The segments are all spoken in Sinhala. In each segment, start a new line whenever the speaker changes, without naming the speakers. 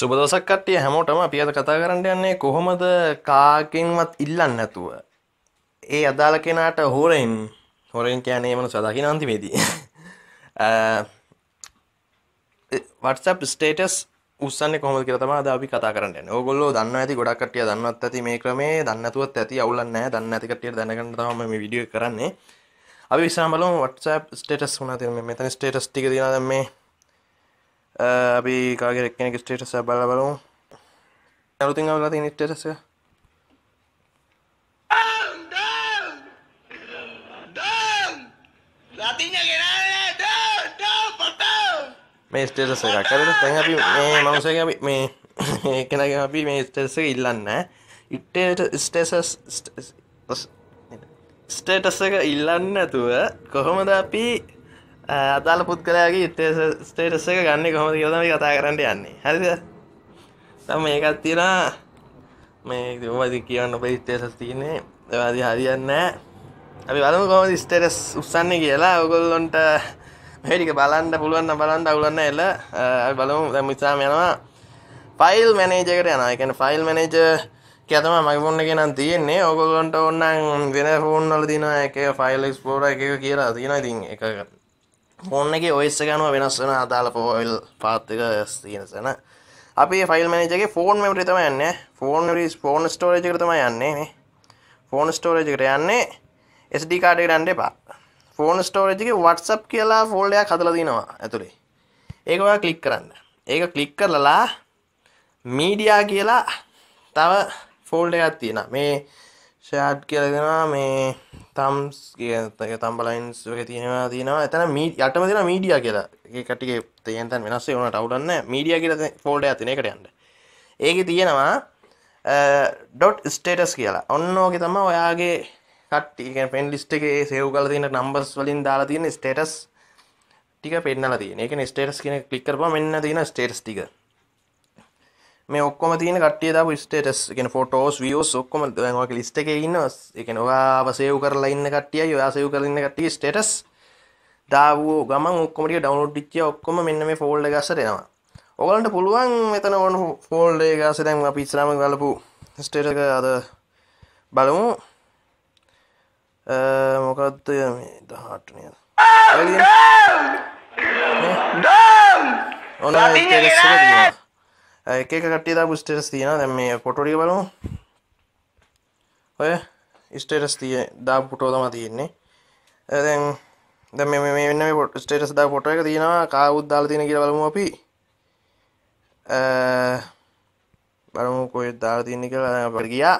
සුබ දවසක් කට්ටිය හැමෝටම අපි අද කතා කරන්න යන්නේ කොහොමද කාකින්වත් ඉල්ලන්න නැතුව ඒ අදාළ කෙනාට හෝරෙන් හොරෙන් කියන්නේ මන සදකින අන්තිමේදී WhatsApp ස්ටේටස් උස්සන්න කොහොමද කියලා තමයි අද අපි කතා කරන්න යන්නේ. ඕගොල්ලෝ දන්නවා ඇති ගොඩක් කට්ටිය දන්නවත් ඇති මේ ක්‍රමේ දන්නේ නැතුවත් ඇති අවුලක් නැහැ. දන්නේ නැති කට්ටියට දැනගන්න තමයි මේ වීඩියෝ කරන්නේ. අපි විසම බලමු WhatsApp ස්ටේටස් වුණා තියෙන මෙතන ස්ටේටස් ටික දිනන මේ Eh, අපි කාගේ එක්කෙනෙක් ස්ටේටස් එක බලලා බලමු. අලුතින් ආවලා තියෙන ස්ටේටස් එක. මේ ස්ටේටස් එකක් හරිද? දැන් අපි මේ මනුස්සයගේ අපි මේ කෙනාගේ අපි මේ ස්ටේටස් එක ඉල්ලන්න. ස්ටේටස් ස්ටේටස් එක ඉල්ලන්න නැතුව කොහොමද අපි අදාළ පුද්ගලයාගේ ඉත්තේ ස්ටේටස් එක ගන්න කොහොමද කියලා තමයි කතා කරන්න යන්නේ. හරිද? දැන් මේකක් තියෙනවා මේ ඔබද කියන්න ඔබේ ස්ටේටස් තියෙන්නේ. ඒවාදී හරියන්නේ නැහැ. අපි බලමු කොහොමද ස්ටේටස් උස්සන්නේ කියලා. ඔයගොල්ලන්ට මේ ටික බලන්න පුළුවන් නම් බලන්න අවුලන්න එල. අපි බලමු දැන් ඉස්සාම යනවා ෆයිල් මැනේජර් එකට යනවා. ඒ කියන්නේ ෆයිල් මැනේජර් කියලා තමයි මගේ ෆෝන් එකේ නම් තියෙන්නේ. ඔයගොල්ලන්ට ඕන නම් වෙන ෆෝන් වල තියෙනවා එක එක ෆයිල් එක්ස්ප්ලෝරර් එක එක කියලා තියෙනවා. ඉතින් එක ෆෝන් එක ඔයිස්ස ගනුව වෙනස් වන අදාල පෝල් පාත්තික තියෙනසන අපි ෆයිල් මනජගේ ෆෝන් මෙමරි තම යන්න ෆෝන් රි ෆෝන් ස්ටෝරජ කරතම යන්නේ ෆෝන් ස්ටෝරජ කර යන්නේ SD කාඩ ගන්ඩ එපා ෆෝන් ස්ටෝරජගේ වටසප් කියලා ෆෝල්ඩයක් හදලදිනවා ඇතුළේ ඒක ඔයා කලික් කරන්න ඒක කලික් කරලලා මීඩියා කියලා තව ෆෝල්ඩයක් තියෙන මේ ෂෑට් කියලගෙනවා මේ තම්ස් කියතක තම්බලයින්ස් වගේ තියෙනවා තියෙනවා එතන මී යටම තින මීඩිය කියලා ඒ කටිගේ තයන්තන් වෙනස්සේ වනට අවුලන්න මීඩිය කියල ෆෝල්ඩ ඇතිනකට යන්න ඒක තියෙනවා ඩොට් ස්ටේටස් කියලා ඔන්න ඕක තම ඔයාගේ කට්ටික පෙන් ලිස්ට එක සෙව් කල තින නම්බස් වලින් දාලා තියෙන ස්ටේටස් ටික පෙන්න්නල තියෙන එක ස්ටේටස් කියන කලික්කරප මෙන්න තින ස්ටේටස් ටික මේ ඔක්කොම තියෙන කට්ටිය දාපු ස්ටේටස් කියන්නේ ෆොටෝස් වීඩියෝස් ඔක්කොම දැන් ඔයක ලිස්ට් එකේ ඉන්න ඒ කියන්නේ ඔයාව සේව් කරලා ඉන්න කට්ටියයි ඔයා සේව් කරලා ඉන්න කට්ටිය ස්ටේටස් දාවෝ ගමන් ඔක්කොම ටික ඩවුන්ලෝඩ් වෙච්ච ඔක්කොම මෙන්න මේ ෆෝල්ඩර් එක අස්සට එනවා. ඔයගලන්ට පුළුවන් මෙතන ඕන ෆෝල්ඩර් එක අස්සට දැන් අපි ඉස්සරහම ගලපු ස්ටේටස් එක අද බලමු. මොකක්ද මේ 18 නේද? ඔන්න ස්ටේටස් එක දිනවා. එක එක කට්ටිය දාපු ස්ටේටස් තියෙනවා දැන් මේ ෆොටෝ ටික බලමු ඔය ස්ටේටස් තිය දාපු ෆොටෝ තමයි තියෙන්නේ දැන් දැන් මේ මේ වෙන මේ ස්ටේටස් දාපු ෆොටෝ එක තියෙනවා කාවුත් දාලා තියෙන කියලා බලමු අපි බලමු කොහෙද දාලා තියෙන්නේ කියලා දැන් අපිට ගියා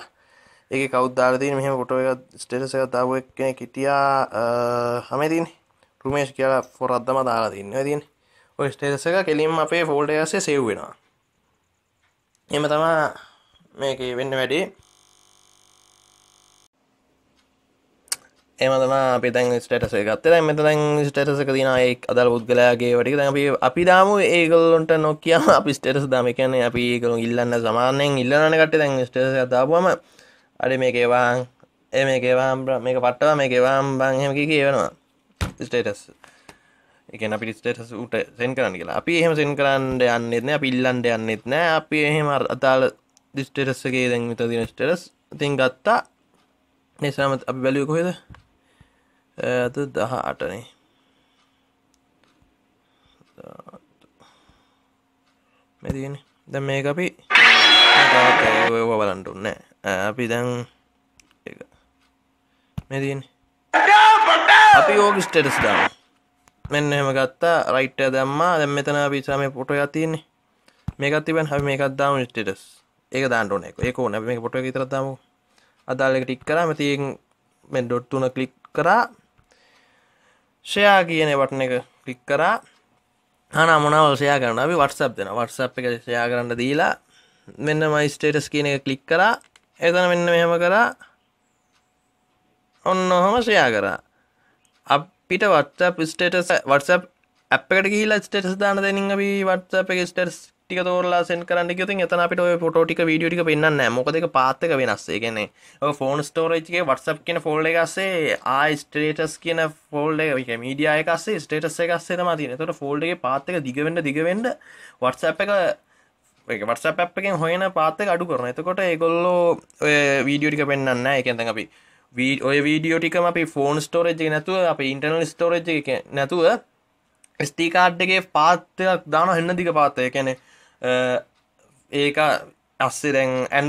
ඒකේ කවුද දාලා තියෙන්නේ මෙහෙම ෆොටෝ එකක් ස්ටේටස් එකක් දාපු කෙනෙක් හිටියා හැමේ තියෙන්නේ රුමේෂ් කියලා ෆොරක් තමයි දාලා තින්නේ. ඔය තියෙන්නේ. ඔය ස්ටේටස් එක කෙලින්ම අපේ ෆෝල්ඩර් එකස්සේ සේව් වෙනවා. එම තමා මේක වෙන්න වැඩි එමතම පිතැන් ස්ටටස එකත් දැ මෙතැන් ස්ටටස එක තිනයෙක් අදල් පුද්ගලයාගේ වැඩි අපි අපි දාම ඒගොල්ලොන්ට නොකියා අපි ස්ටටස් දම කියන්නේ අපි කරු ඉල්ලන්න සමානයෙන් ඉල්ලන කට දැන් ස්ටටස දාපුම අඩි මේකේවාන් එ මේකේවාම් මේක පට්ටවා මේකේවාම් බංහෙමකි කියවෙනවා ස්ටේටස් එකන අපි ස්ටේටස් ට සෙන් කරන්න කියලා අපි එහෙම සෙන් කරන්න යන්නෙත්න පිල්ලන්ට යන්නෙත්න අපි එහෙම අතාල දිස්ටේටස්සගේ දැන් විත දින ස්ටේටස් තින් ගත්තා නිසාම අපි බැලිය කොහෙද ඇත දහ අටනේ මෙතිගෙන දැ මේක අපි බලන්ටුන්න අපි දැන් මෙතින් අපි ඕග ස්ටේටස් දාන්න මෙන්න එහම ගත්තා රයිට දැම්මා දැම් මෙතන පිසාම පොට යතින්නේ මේකත් තිබන් හ මේකත් දාම ටෙටස් ඒක දාන්නන එක ඒක නැ මේ පොට ඉතරතම අදාලක ටික් කර මතියෙන් මෙ ඩොට්තුන කලික් කරා ෂයා කියන වටන එක කලික් කරා හන මොනවල් සයා කරන අපි වටසප් දෙන වටසප් එක සයා කරන්න දීලා මෙන්න මයි ස්ටේටස් කියන එක කලික් කරා එතන මෙන්න මෙහෙම කරා ඔන්න ඔහොම සයා කරා අපිට වත්සප් ස්ටේටස් වටසප් අපකට ගීල ස්ටේටස් දාන දෙනින් අපි වත්සප ස්ටස් ටික තෝරලා සෙන් කරන්න ගති එතන අපිට පොටෝටික වීඩියෝටික පෙන්න්න මොකදක පාත්තක වෙනස්සේ කෙනෙ ෆෝන් ස්ටෝරේච්ගේ වටසප් කියන ෆෝල්ඩ එකස්සේ ආයි ස්ටේටස් කියන ෆෝල්ඩ එක මීඩියයකස්සේ ස්ටේටස් එකස්සේ මතින තොට ෆෝල්ඩගේ පාත්තක දිගවෙන්න දිගවෙන්ඩ වටසප් එක වටසප් එකෙන් හොයන පාත්තක අඩු කරන එතකොට ඒගොල්ලෝ වීඩියෝටික පෙන්න්න එකතන් අපි ඔය වීඩියෝ ටිකම අපි ෆෝන් ස්ටෝරජ් එක නැතුව අප ඉන්ටර්නල් ස්ටෝරජ් එක නැතුව ස්ටිකාඩ්ඩගේ පාත්තයක් දාන හන්න දික පාත්තය කැනෙ ඒක අස්සරැන් ඇන්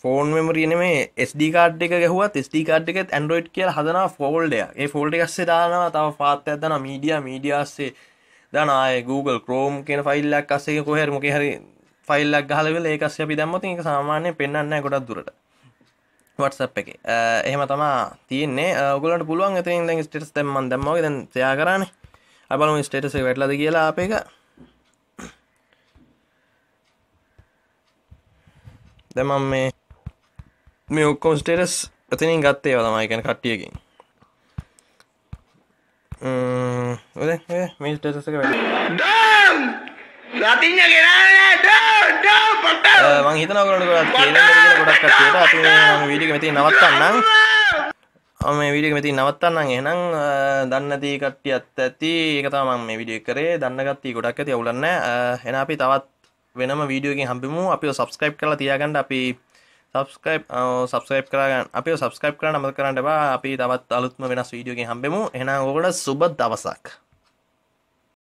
ෆෝන් මෙමරියන මේ ස්ඩිකාඩ් එක ගැහුවත් ස්ටිකාඩ් එකත් ඇන්ඩරෝයිඩ් කියල හදන ෆෝල්ඩය ඒ ෆෝල්ඩ එකස්සේ දානවා තව පාත්තය දන මීඩිය මීඩියස්සේ දනය Google ක්‍රෝම් කියන ෆයිල්ලක් අස්සේ කොහැරමක හරි ෆයිල්ලක් ගහලවෙල ඒකස්ය අපි දැම්මති එක සාමාන්‍ය පෙන්න්න ගොඩක් දුරට වටසප් එක එහෙම තමා තියන්නේ ඔගලට පුළුවන් ඇතින් දැන් ස්ටේටස් දෙම්මන් දැම්මගේ දැන් තයා කරන්න අබලම ස්ටේටස වැටලද කියලා අප එක දැමම් මේ මේ ඔක්කෝ ස්ටේටස් ඇතිනින් ගත්තේ වතමයිකැන කට්ටියකින් ඔද මේ ස්ටේටස එක වැ රතිංජ ගෙනාවනේ ඩෝ ඩෝ පොට්ට මං හිතනවා ඔයගොල්ලෝ ගොඩක් තේරෙන ගොඩක් කට්ටියට අපි මේ වීඩියෝ එක මෙතන නවත්තන්නම් මේ විඩිය මෙති නවත්තන්න එහනම් දන්නති කට්ටිය අත් ඇති එකතම මේ විඩිය කරේ දන්නගත්ති ගොඩක් ඇති ඔවුලන්න හෙන අපි තවත් වෙනම වීඩියෝකින් හම්බිමු අපි සබස්ක්‍රයිප් කලා තියාගන්න අපි සබස්කයිප් සබස්කයිප් කරගන්න අපි සබස්කයිප් කරන්න මත කරන්න බා අපි තවත් අලුත්ම වෙනස් වීඩියෝකින් හම්බෙමු එහ ඔකට සුබ දවසක්